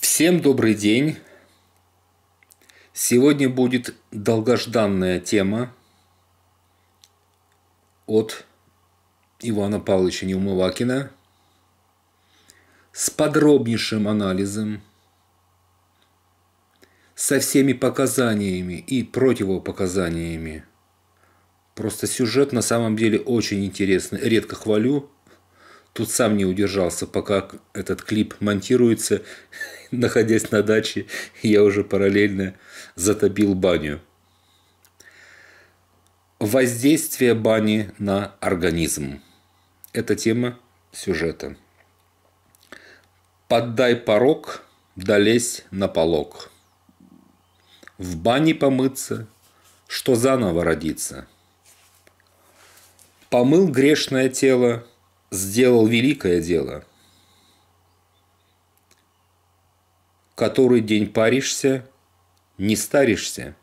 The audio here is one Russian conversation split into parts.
Всем добрый день! Сегодня будет долгожданная тема от Ивана Павловича Неумывакина с подробнейшим анализом, со всеми показаниями и противопоказаниями. Просто сюжет на самом деле очень интересный. Редко хвалю. Тут сам не удержался, пока этот клип монтируется. находясь на даче, я уже параллельно затопил баню. Воздействие бани на организм. Это тема сюжета. Поддай порог, долезь на полог. В бане помыться, что заново родиться. Помыл грешное тело, сделал великое дело – который день паришься, не старишься.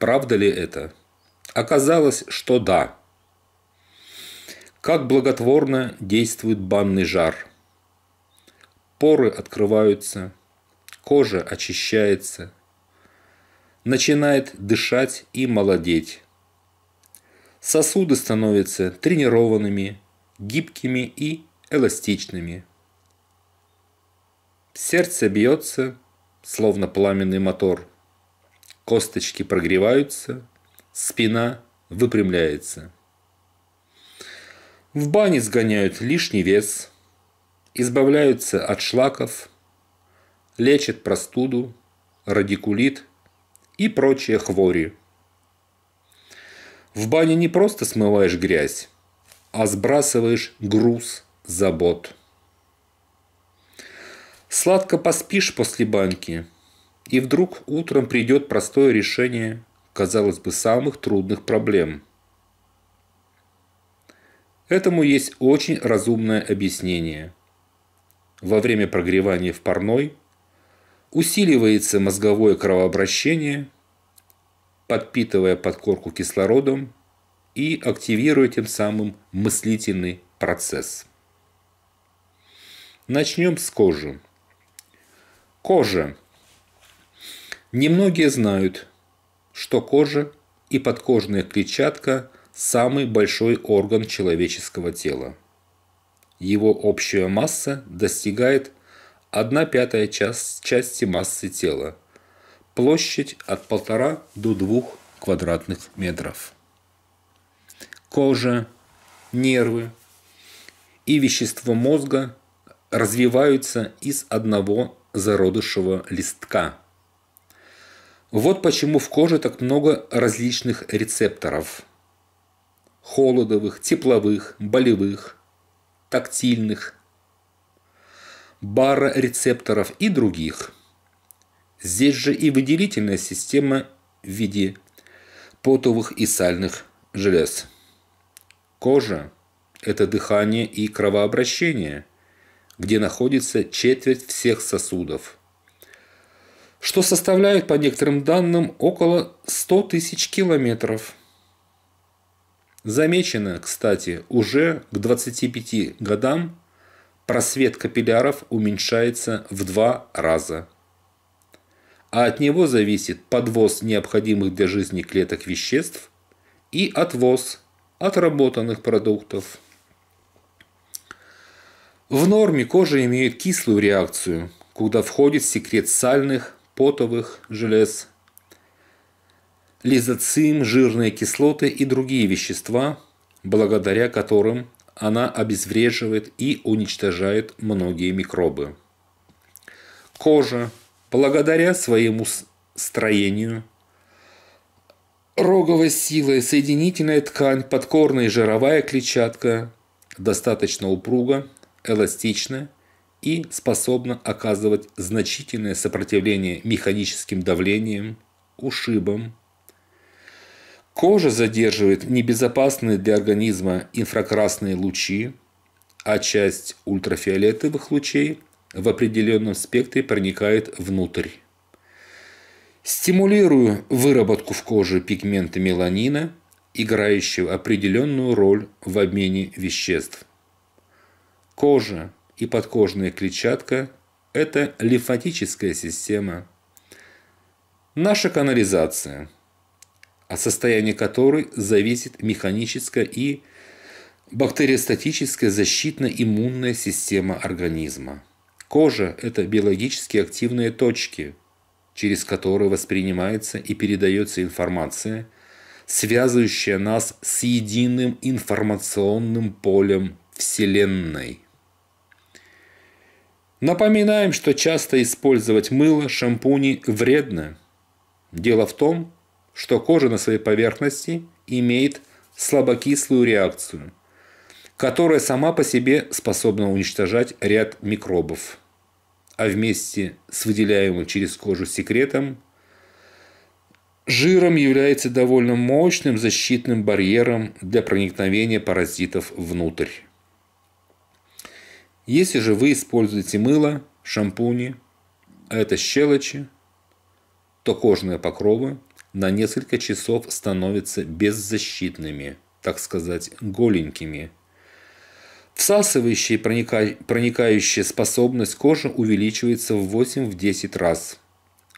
Правда ли это? Оказалось, что да. Как благотворно действует банный жар. Поры открываются, кожа очищается, начинает дышать и молодеть. Сосуды становятся тренированными, гибкими и эластичными – Сердце бьется, словно пламенный мотор. Косточки прогреваются, спина выпрямляется. В бане сгоняют лишний вес, избавляются от шлаков, лечат простуду, радикулит и прочие хвори. В бане не просто смываешь грязь, а сбрасываешь груз забот. Сладко поспишь после банки, и вдруг утром придет простое решение, казалось бы, самых трудных проблем. Этому есть очень разумное объяснение. Во время прогревания в парной усиливается мозговое кровообращение, подпитывая подкорку кислородом и активируя тем самым мыслительный процесс. Начнем с кожи. Кожа. Немногие знают, что кожа и подкожная клетчатка – самый большой орган человеческого тела. Его общая масса достигает 1 пятая часть, части массы тела. Площадь от 1,5 до 2 квадратных метров. Кожа, нервы и вещество мозга развиваются из одного зародышевого листка. Вот почему в коже так много различных рецепторов. Холодовых, тепловых, болевых, тактильных, барорецепторов и других. Здесь же и выделительная система в виде потовых и сальных желез. Кожа – это дыхание и кровообращение – где находится четверть всех сосудов, что составляет, по некоторым данным, около 100 тысяч километров. Замечено, кстати, уже к 25 годам просвет капилляров уменьшается в два раза. А от него зависит подвоз необходимых для жизни клеток веществ и отвоз отработанных продуктов. В норме кожа имеет кислую реакцию, куда входит секрет сальных, потовых желез, лизоцим, жирные кислоты и другие вещества, благодаря которым она обезвреживает и уничтожает многие микробы. Кожа, благодаря своему строению, роговой силой соединительная ткань, подкорная и жировая клетчатка достаточно упруга эластична и способна оказывать значительное сопротивление механическим давлениям, ушибам. Кожа задерживает небезопасные для организма инфракрасные лучи, а часть ультрафиолетовых лучей в определенном спектре проникает внутрь. Стимулируя выработку в коже пигмента меланина, играющего определенную роль в обмене веществ – Кожа и подкожная клетчатка – это лимфатическая система. Наша канализация, от состояния которой зависит механическая и бактериостатическая защитно-иммунная система организма. Кожа – это биологически активные точки, через которые воспринимается и передается информация, связывающая нас с единым информационным полем Вселенной – Напоминаем, что часто использовать мыло, шампуни вредно. Дело в том, что кожа на своей поверхности имеет слабокислую реакцию, которая сама по себе способна уничтожать ряд микробов. А вместе с выделяемым через кожу секретом жиром является довольно мощным защитным барьером для проникновения паразитов внутрь. Если же вы используете мыло, шампуни, а это щелочи, то кожные покровы на несколько часов становятся беззащитными, так сказать, голенькими. Всасывающая и проника... проникающая способность кожи увеличивается в 8-10 раз,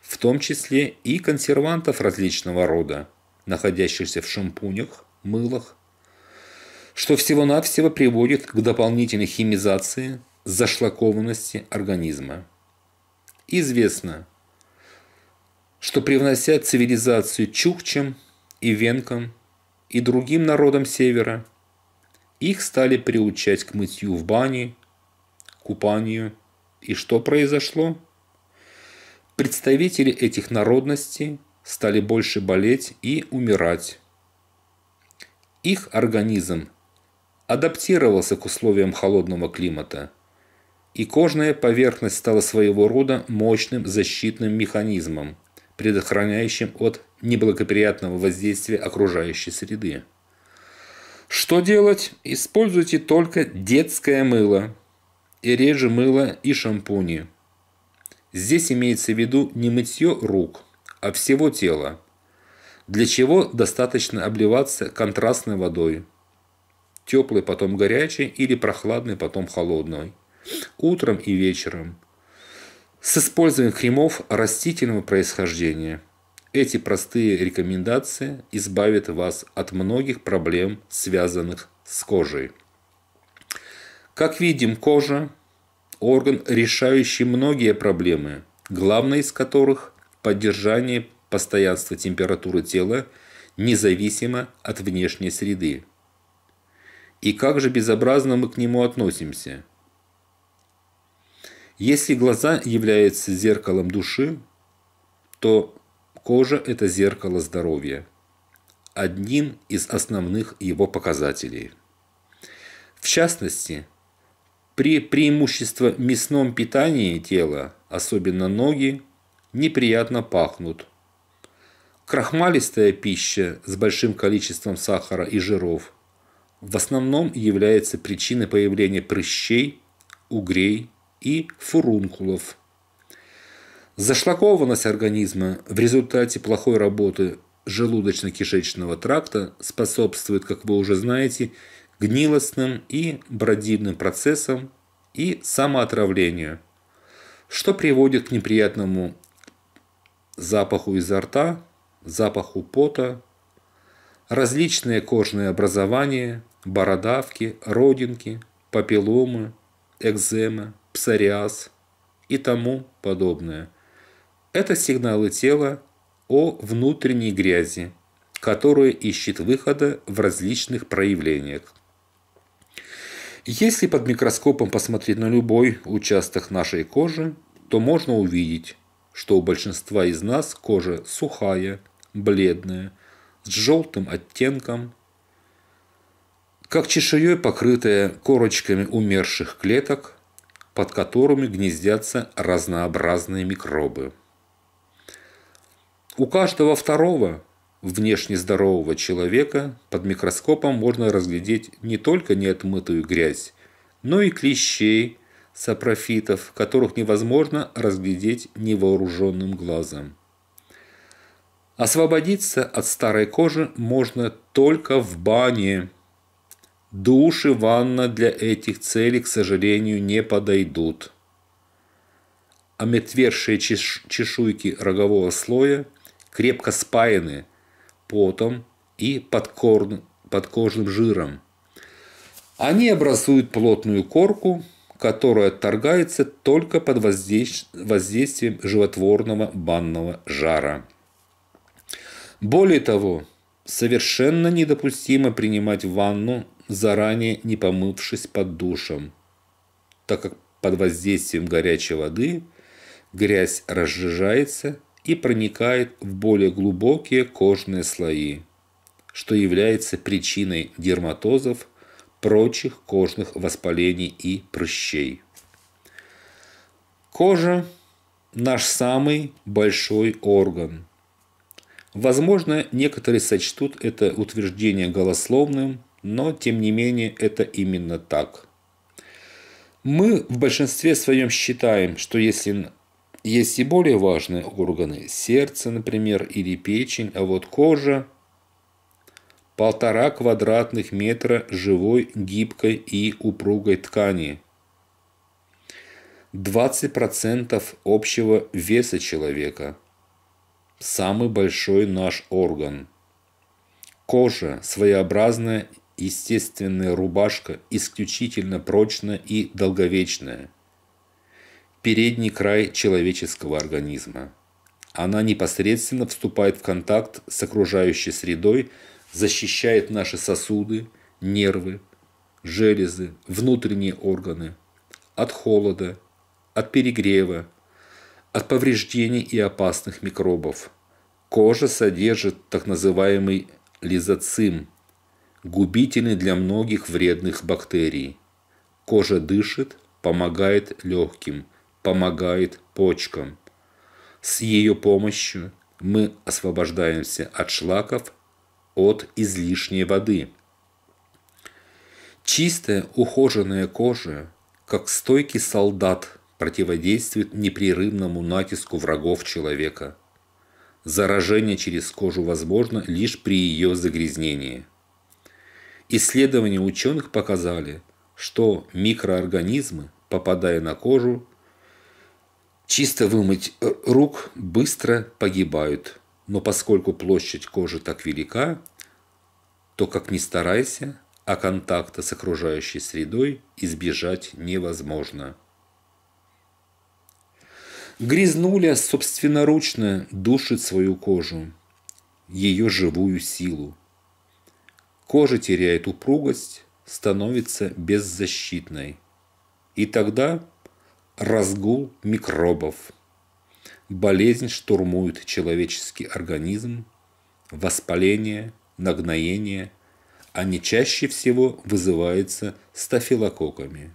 в том числе и консервантов различного рода, находящихся в шампунях, мылах что всего-навсего приводит к дополнительной химизации зашлакованности организма. Известно, что привнося цивилизацию чукчам и венкам и другим народам севера, их стали приучать к мытью в бане, купанию. И что произошло? Представители этих народностей стали больше болеть и умирать. Их организм адаптировался к условиям холодного климата, и кожная поверхность стала своего рода мощным защитным механизмом, предохраняющим от неблагоприятного воздействия окружающей среды. Что делать? Используйте только детское мыло и реже мыло и шампуни. Здесь имеется в виду не мытье рук, а всего тела, для чего достаточно обливаться контрастной водой – теплый, потом горячий, или прохладный, потом холодный. Утром и вечером. С использованием кремов растительного происхождения. Эти простые рекомендации избавят вас от многих проблем, связанных с кожей. Как видим, кожа – орган, решающий многие проблемы, главная из которых – поддержание постоянства температуры тела независимо от внешней среды и как же безобразно мы к нему относимся. Если глаза являются зеркалом души, то кожа – это зеркало здоровья, одним из основных его показателей. В частности, при преимуществе мясном питании тела, особенно ноги, неприятно пахнут. Крахмалистая пища с большим количеством сахара и жиров – в основном является причиной появления прыщей, угрей и фурункулов. Зашлакованность организма в результате плохой работы желудочно-кишечного тракта способствует, как вы уже знаете, гнилостным и бродильным процессам и самоотравлению, что приводит к неприятному запаху изо рта, запаху пота, различные кожные образования, бородавки, родинки, папилломы, экземы, псориаз и тому подобное. Это сигналы тела о внутренней грязи, которая ищет выхода в различных проявлениях. Если под микроскопом посмотреть на любой участок нашей кожи, то можно увидеть, что у большинства из нас кожа сухая, бледная – с желтым оттенком, как чешуей, покрытая корочками умерших клеток, под которыми гнездятся разнообразные микробы. У каждого второго внешне здорового человека под микроскопом можно разглядеть не только неотмытую грязь, но и клещей, сапрофитов, которых невозможно разглядеть невооруженным глазом. Освободиться от старой кожи можно только в бане. Душ и ванна для этих целей, к сожалению, не подойдут. Омертвершие а чешуйки рогового слоя крепко спаяны потом и подкожным жиром. Они образуют плотную корку, которая отторгается только под воздействием животворного банного жара. Более того, совершенно недопустимо принимать ванну, заранее не помывшись под душем, так как под воздействием горячей воды грязь разжижается и проникает в более глубокие кожные слои, что является причиной дерматозов, прочих кожных воспалений и прыщей. Кожа – наш самый большой орган – Возможно, некоторые сочтут это утверждение голословным, но тем не менее это именно так. Мы в большинстве своем считаем, что если есть и более важные органы, сердце, например, или печень, а вот кожа – полтора квадратных метра живой, гибкой и упругой ткани. 20% общего веса человека – самый большой наш орган. Кожа своеобразная естественная рубашка исключительно прочная и долговечная. Передний край человеческого организма. Она непосредственно вступает в контакт с окружающей средой, защищает наши сосуды, нервы, железы, внутренние органы от холода, от перегрева, от повреждений и опасных микробов. Кожа содержит так называемый лизоцим, губительный для многих вредных бактерий. Кожа дышит, помогает легким, помогает почкам. С ее помощью мы освобождаемся от шлаков, от излишней воды. Чистая ухоженная кожа, как стойкий солдат – противодействует непрерывному натиску врагов человека. Заражение через кожу возможно лишь при ее загрязнении. Исследования ученых показали, что микроорганизмы, попадая на кожу, чисто вымыть э, рук быстро погибают. Но поскольку площадь кожи так велика, то как ни старайся, а контакта с окружающей средой избежать невозможно. Грязнуля собственноручно душит свою кожу, ее живую силу. Кожа теряет упругость, становится беззащитной. И тогда разгул микробов. Болезнь штурмует человеческий организм, воспаление, нагноение. Они а чаще всего вызываются стафилококками.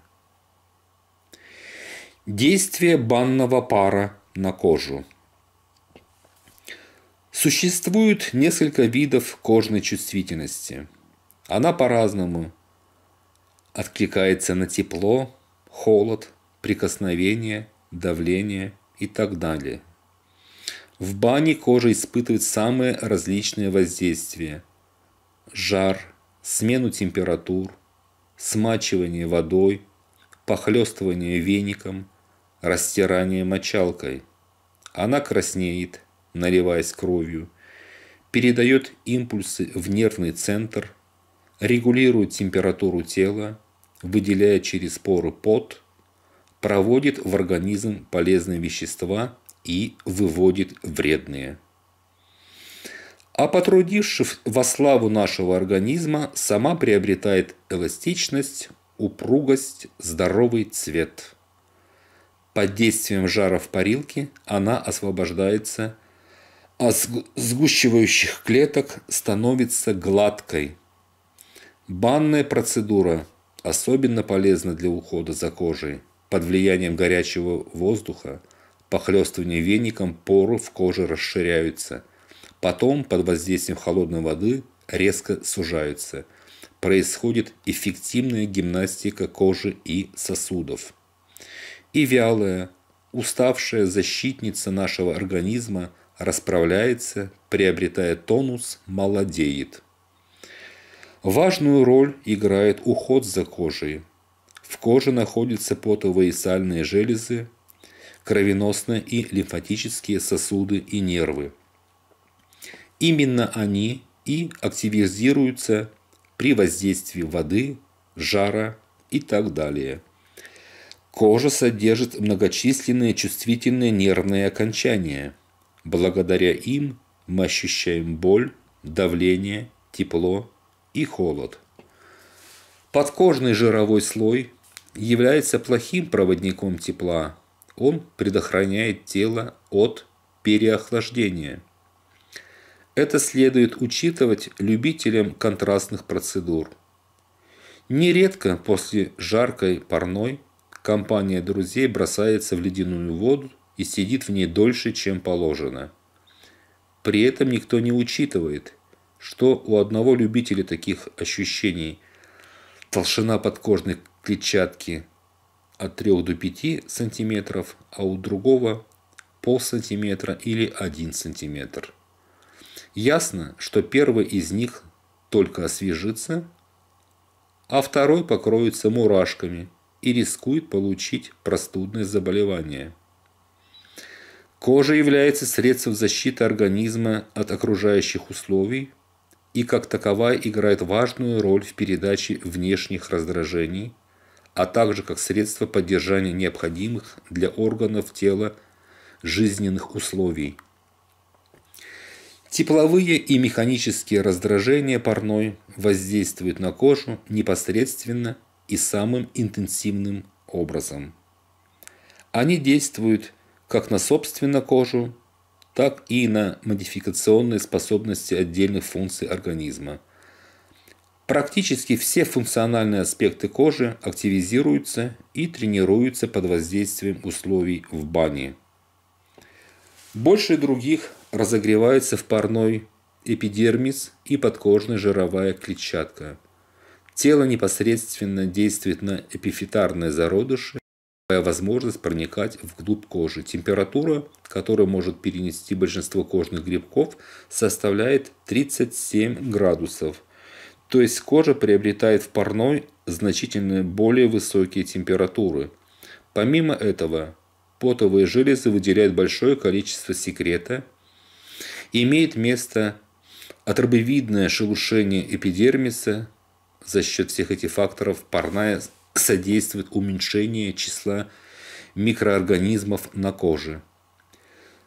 Действие банного пара на кожу. Существует несколько видов кожной чувствительности. Она по-разному откликается на тепло, холод, прикосновение, давление и так далее. В бане кожа испытывает самые различные воздействия. Жар, смену температур, смачивание водой, похлестывание веником, растирание мочалкой. Она краснеет, наливаясь кровью, передает импульсы в нервный центр, регулирует температуру тела, выделяя через поры пот, проводит в организм полезные вещества и выводит вредные. А потрудившись во славу нашего организма, сама приобретает эластичность, упругость, здоровый цвет – под действием жара в парилке она освобождается от а сгущивающих клеток, становится гладкой. Банная процедура особенно полезна для ухода за кожей. Под влиянием горячего воздуха похлестывание веником поры в коже расширяются. Потом под воздействием холодной воды резко сужаются. Происходит эффективная гимнастика кожи и сосудов и вялая, уставшая защитница нашего организма расправляется, приобретая тонус, молодеет. Важную роль играет уход за кожей. В коже находятся потовые и сальные железы, кровеносные и лимфатические сосуды и нервы. Именно они и активизируются при воздействии воды, жара и так далее – Кожа содержит многочисленные чувствительные нервные окончания. Благодаря им мы ощущаем боль, давление, тепло и холод. Подкожный жировой слой является плохим проводником тепла. Он предохраняет тело от переохлаждения. Это следует учитывать любителям контрастных процедур. Нередко после жаркой парной Компания друзей бросается в ледяную воду и сидит в ней дольше, чем положено. При этом никто не учитывает, что у одного любителя таких ощущений толщина подкожной клетчатки от 3 до 5 сантиметров, а у другого пол сантиметра или 1 сантиметр. Ясно, что первый из них только освежится, а второй покроется мурашками – и рискует получить простудные заболевания. Кожа является средством защиты организма от окружающих условий и как таковая играет важную роль в передаче внешних раздражений, а также как средство поддержания необходимых для органов тела жизненных условий. Тепловые и механические раздражения парной воздействуют на кожу непосредственно и самым интенсивным образом. Они действуют как на собственную кожу, так и на модификационные способности отдельных функций организма. Практически все функциональные аспекты кожи активизируются и тренируются под воздействием условий в бане. Больше других разогревается в парной эпидермис и подкожная жировая клетчатка – Тело непосредственно действует на эпифитарные зародыши, давая возможность проникать вглубь кожи. Температура, которую может перенести большинство кожных грибков, составляет 37 градусов. То есть кожа приобретает в парной значительно более высокие температуры. Помимо этого, потовые железы выделяют большое количество секрета. Имеет место отрубевидное шелушение эпидермиса – за счет всех этих факторов парная содействует уменьшению числа микроорганизмов на коже.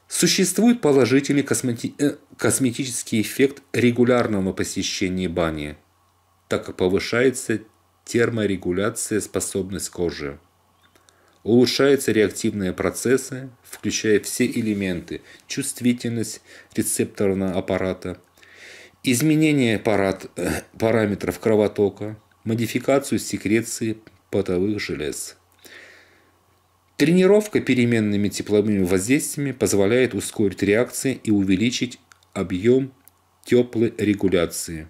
Существует положительный космети... Э, косметический эффект регулярного посещения бани, так как повышается терморегуляция способность кожи. Улучшаются реактивные процессы, включая все элементы – чувствительность рецепторного аппарата – изменение парад, э, параметров кровотока, модификацию секреции потовых желез. Тренировка переменными тепловыми воздействиями позволяет ускорить реакции и увеличить объем теплой регуляции.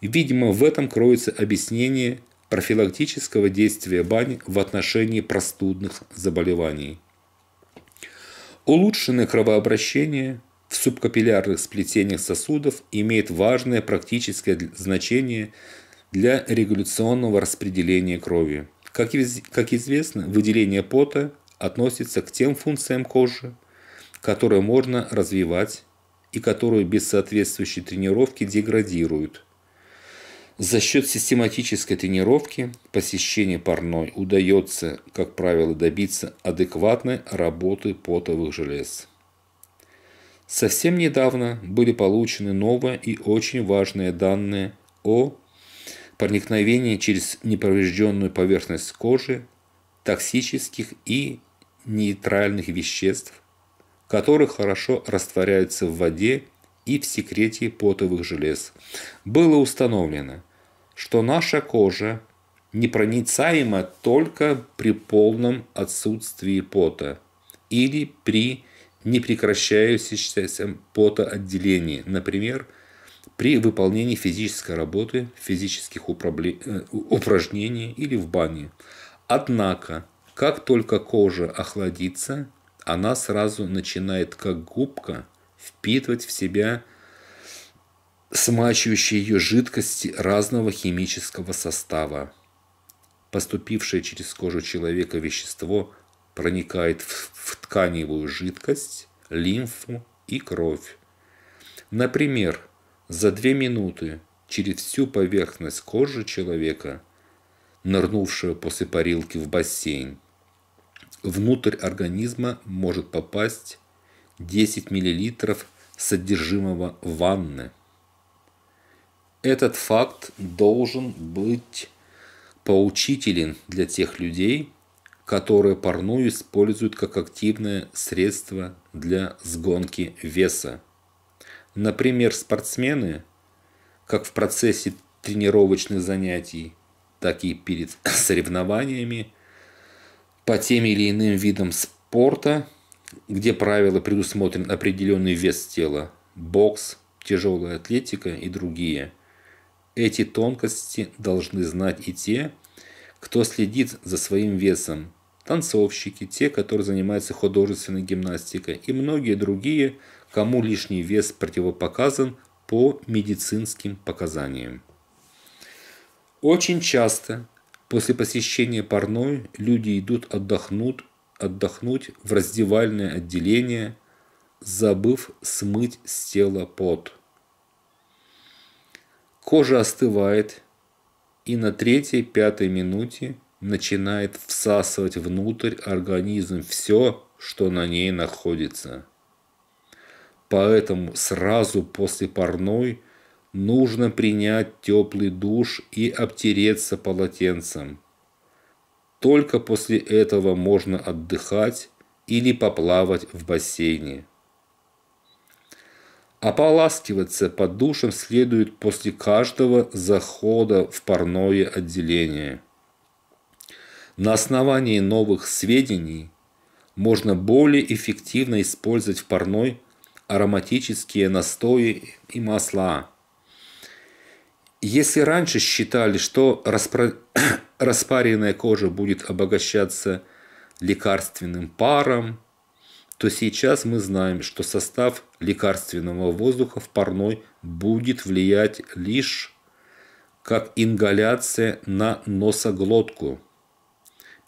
Видимо, в этом кроется объяснение профилактического действия бани в отношении простудных заболеваний. Улучшенное кровообращение, в субкапиллярных сплетениях сосудов имеет важное практическое значение для регуляционного распределения крови. Как, как известно, выделение пота относится к тем функциям кожи, которые можно развивать и которые без соответствующей тренировки деградируют. За счет систематической тренировки посещения парной удается, как правило, добиться адекватной работы потовых желез. Совсем недавно были получены новые и очень важные данные о проникновении через неповрежденную поверхность кожи токсических и нейтральных веществ, которые хорошо растворяются в воде и в секрете потовых желез. Было установлено, что наша кожа непроницаема только при полном отсутствии пота или при не прекращающееся потоотделение, например, при выполнении физической работы, физических э, упражнений или в бане. Однако, как только кожа охладится, она сразу начинает как губка впитывать в себя смачивающие ее жидкости разного химического состава. Поступившее через кожу человека вещество проникает в, в тканевую жидкость, лимфу и кровь. Например, за две минуты через всю поверхность кожи человека, нырнувшего после парилки в бассейн, внутрь организма может попасть 10 мл содержимого ванны. Этот факт должен быть поучителен для тех людей, которые парную используют как активное средство для сгонки веса. Например, спортсмены, как в процессе тренировочных занятий, так и перед соревнованиями по тем или иным видам спорта, где правило предусмотрен определенный вес тела, бокс, тяжелая атлетика и другие. Эти тонкости должны знать и те, кто следит за своим весом – танцовщики, те, которые занимаются художественной гимнастикой и многие другие, кому лишний вес противопоказан по медицинским показаниям. Очень часто после посещения парной люди идут отдохнуть, отдохнуть в раздевальное отделение, забыв смыть с тела пот. Кожа остывает, и на третьей-пятой минуте – начинает всасывать внутрь организм все, что на ней находится. Поэтому сразу после парной нужно принять теплый душ и обтереться полотенцем. Только после этого можно отдыхать или поплавать в бассейне. Ополаскиваться под душем следует после каждого захода в парное отделение – на основании новых сведений можно более эффективно использовать в парной ароматические настои и масла. Если раньше считали, что распро... распаренная кожа будет обогащаться лекарственным паром, то сейчас мы знаем, что состав лекарственного воздуха в парной будет влиять лишь как ингаляция на носоглотку –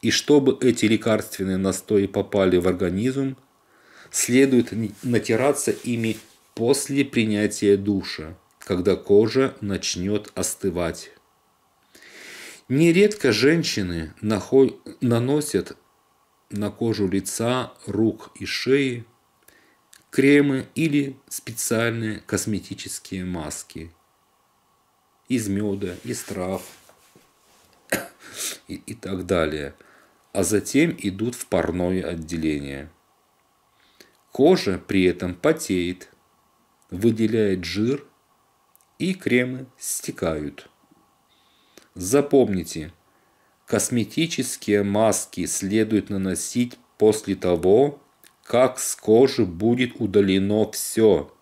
и чтобы эти лекарственные настои попали в организм, следует натираться ими после принятия душа, когда кожа начнет остывать. Нередко женщины наносят на кожу лица, рук и шеи кремы или специальные косметические маски из меда, из трав и, и так далее – а затем идут в парное отделение. Кожа при этом потеет, выделяет жир и кремы стекают. Запомните, косметические маски следует наносить после того, как с кожи будет удалено все,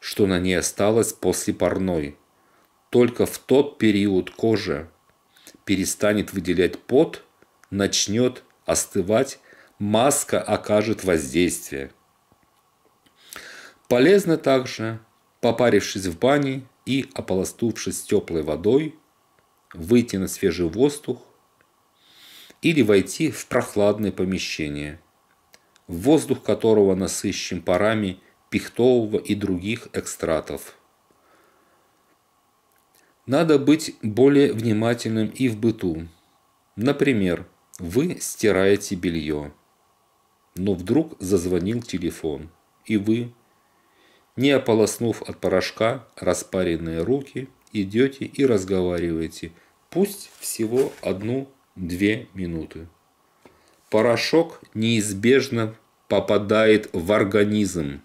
что на ней осталось после парной. Только в тот период кожа перестанет выделять пот – начнет остывать, маска окажет воздействие. Полезно также, попарившись в бане и ополоснувшись теплой водой, выйти на свежий воздух или войти в прохладное помещение, воздух которого насыщен парами пихтового и других экстратов. Надо быть более внимательным и в быту. Например, вы стираете белье. Но вдруг зазвонил телефон, и вы, не ополоснув от порошка распаренные руки, идете и разговариваете, пусть всего одну-две минуты. Порошок неизбежно попадает в организм.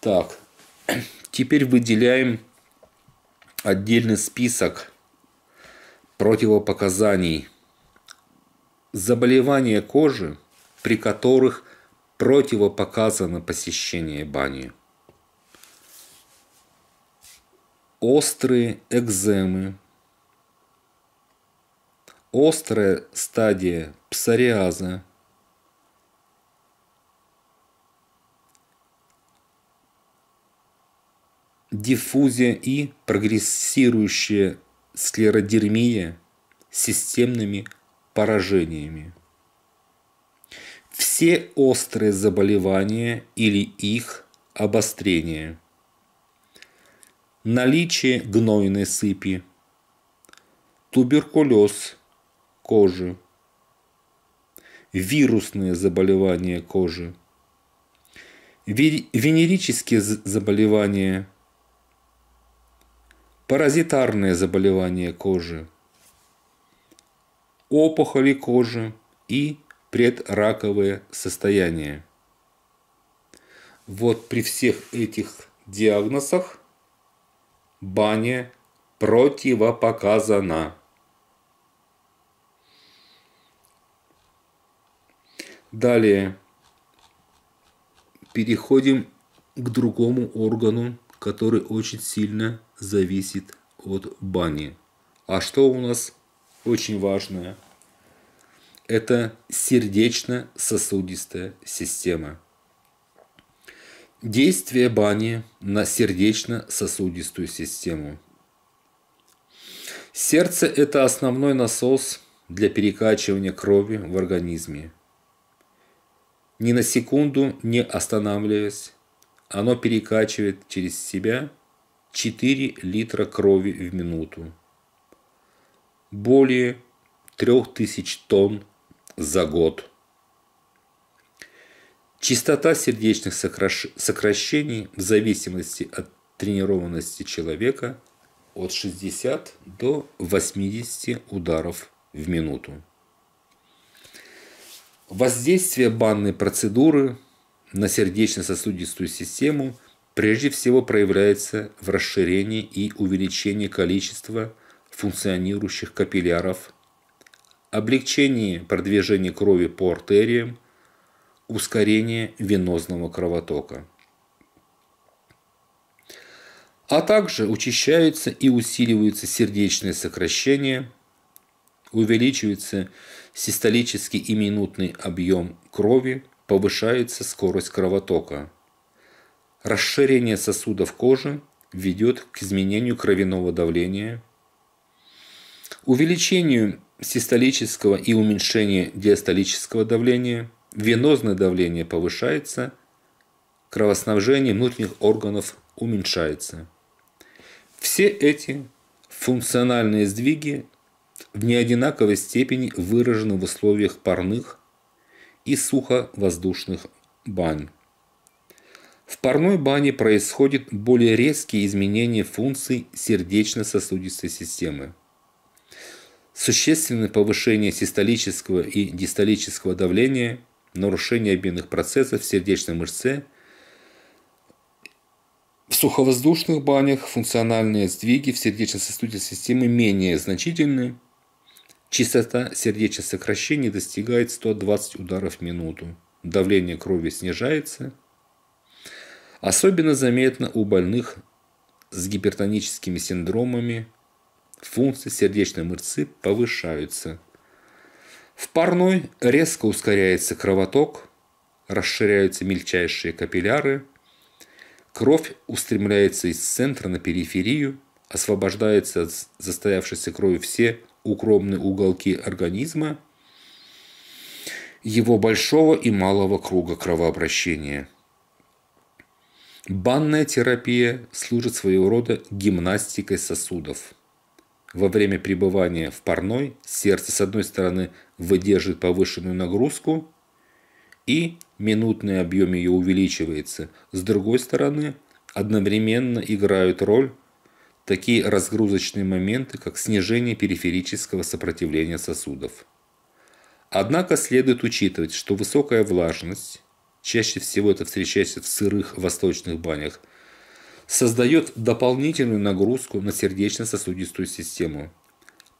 Так, теперь выделяем отдельный список Противопоказаний. Заболевания кожи, при которых противопоказано посещение бани. Острые экземы. Острая стадия псориаза. диффузия и прогрессирующее склеродермия системными поражениями. Все острые заболевания или их обострение. Наличие гнойной сыпи. Туберкулез кожи. Вирусные заболевания кожи. Венерические заболевания паразитарные заболевания кожи, опухоли кожи и предраковые состояния. Вот при всех этих диагнозах баня противопоказана. Далее переходим к другому органу, который очень сильно зависит от бани. А что у нас очень важное? Это сердечно-сосудистая система. Действие бани на сердечно-сосудистую систему. Сердце – это основной насос для перекачивания крови в организме. Ни на секунду не останавливаясь, оно перекачивает через себя – 4 литра крови в минуту. Более 3000 тонн за год. Частота сердечных сокращений в зависимости от тренированности человека от 60 до 80 ударов в минуту. Воздействие банной процедуры на сердечно-сосудистую систему – прежде всего проявляется в расширении и увеличении количества функционирующих капилляров, облегчении продвижения крови по артериям, ускорении венозного кровотока. А также учащаются и усиливаются сердечные сокращения, увеличивается систолический и минутный объем крови, повышается скорость кровотока – Расширение сосудов кожи ведет к изменению кровяного давления, увеличению систолического и уменьшению диастолического давления, венозное давление повышается, кровоснабжение внутренних органов уменьшается. Все эти функциональные сдвиги в неодинаковой степени выражены в условиях парных и суховоздушных бань. В парной бане происходят более резкие изменения функций сердечно-сосудистой системы. Существенное повышение систолического и дистолического давления, нарушение обменных процессов в сердечной мышце. В суховоздушных банях функциональные сдвиги в сердечно-сосудистой системе менее значительны. Частота сердечных сокращений достигает 120 ударов в минуту. Давление крови снижается – Особенно заметно у больных с гипертоническими синдромами функции сердечной мышцы повышаются. В парной резко ускоряется кровоток, расширяются мельчайшие капилляры, кровь устремляется из центра на периферию, освобождается от застоявшейся крови все укромные уголки организма, его большого и малого круга кровообращения – Банная терапия служит своего рода гимнастикой сосудов. Во время пребывания в парной сердце с одной стороны выдерживает повышенную нагрузку и минутный объем ее увеличивается. С другой стороны одновременно играют роль такие разгрузочные моменты, как снижение периферического сопротивления сосудов. Однако следует учитывать, что высокая влажность чаще всего это встречается в сырых восточных банях, создает дополнительную нагрузку на сердечно-сосудистую систему.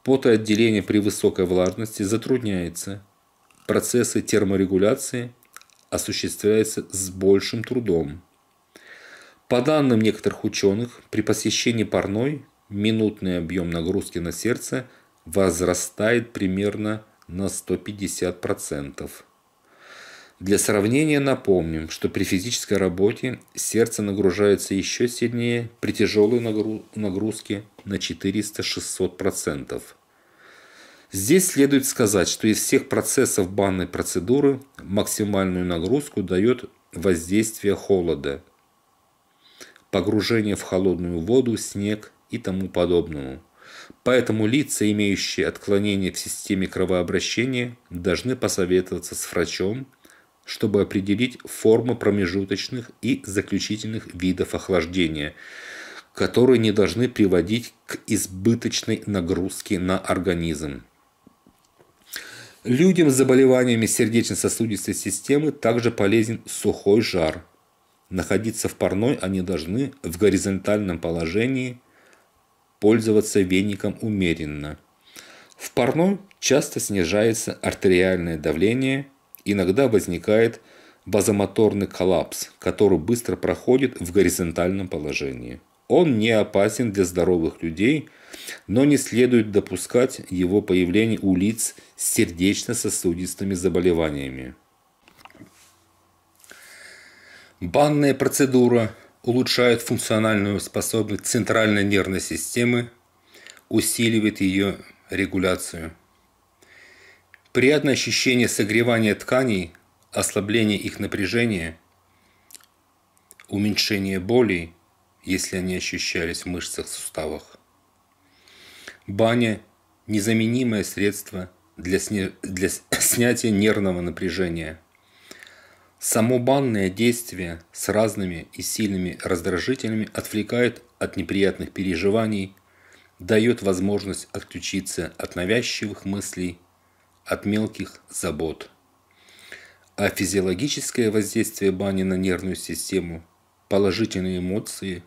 Потоотделение при высокой влажности затрудняется. Процессы терморегуляции осуществляются с большим трудом. По данным некоторых ученых, при посещении парной минутный объем нагрузки на сердце возрастает примерно на 150%. Для сравнения напомним, что при физической работе сердце нагружается еще сильнее при тяжелой нагрузке на 400-600%. Здесь следует сказать, что из всех процессов банной процедуры максимальную нагрузку дает воздействие холода, погружение в холодную воду, снег и тому подобному. Поэтому лица, имеющие отклонение в системе кровообращения, должны посоветоваться с врачом чтобы определить формы промежуточных и заключительных видов охлаждения, которые не должны приводить к избыточной нагрузке на организм. Людям с заболеваниями сердечно-сосудистой системы также полезен сухой жар. Находиться в парной они должны в горизонтальном положении, пользоваться веником умеренно. В парной часто снижается артериальное давление – иногда возникает базомоторный коллапс, который быстро проходит в горизонтальном положении. Он не опасен для здоровых людей, но не следует допускать его появление у лиц с сердечно-сосудистыми заболеваниями. Банная процедура улучшает функциональную способность центральной нервной системы, усиливает ее регуляцию. Приятное ощущение согревания тканей, ослабление их напряжения, уменьшение болей, если они ощущались в мышцах суставах. Баня – незаменимое средство для, сня... для снятия нервного напряжения. Само банное действие с разными и сильными раздражителями отвлекает от неприятных переживаний, дает возможность отключиться от навязчивых мыслей – от мелких забот. А физиологическое воздействие бани на нервную систему, положительные эмоции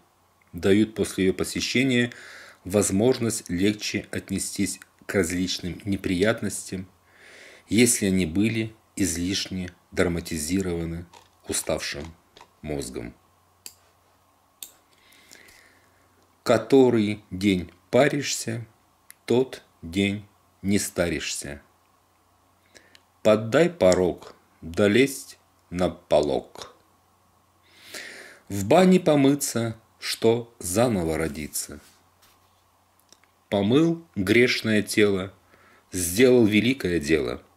дают после ее посещения возможность легче отнестись к различным неприятностям, если они были излишне драматизированы уставшим мозгом. Который день паришься, тот день не старишься поддай порог, да лезть на полог. В бане помыться, что заново родиться. Помыл грешное тело, сделал великое дело –